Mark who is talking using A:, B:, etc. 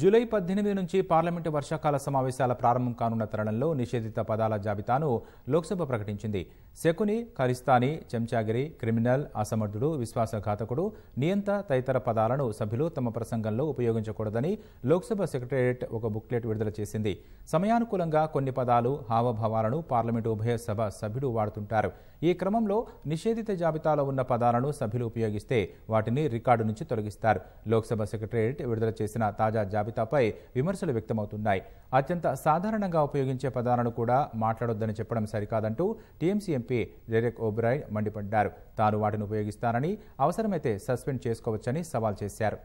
A: July పద్దెనిమిది నుంచి parliament వర్షాకాల సమావేశాల ప్రారంభం కానున్న తరుణంలో నిషేధిత పదాల జాబితాను లోక్సభ ప్రకటించింది శకుని ఖరిస్తాని చెంచాగిరి క్రిమినల్ అసమర్థుడు విశ్వాసఘాతకుడు నియంత తదితర పదాలను సభ్యులు తమ ప్రసంగంలో ఉపయోగించకూడదని లోక్సభ సెక్రటేరియట్ ఒక బుక్లెట్ విడుదల చేసింది సమయానుకూలంగా కొన్ని పదాలు హావభావాలను పార్లమెంటు ఉభయ సభ సభ్యులు వాడుతుంటారు ఈ క్రమంలో నిషేధిత జాబితాలో ఉన్న పదాలను సభ్యులు ఉపయోగిస్తే వాటిని రికార్డు నుంచి తొలగిస్తారు లోక్సభ సెక్రటేరియట్ విడుదల చేసిన తాజా జాబితాపై విమర్శలు వ్యక్తమవుతున్నాయి అత్యంత సాధారణంగా ఉపయోగించే పదాలను కూడా మాట్లాడొద్దని చెప్పడం సరికాదంటూ టీఎంసీ ఎంపీ డెరెక్ ఓబ్రాయ్ మండిపడ్డారు తాను వాటిని ఉపయోగిస్తానని అవసరమైతే సస్పెండ్ చేసుకోవచ్చని సవాల్ చేశారు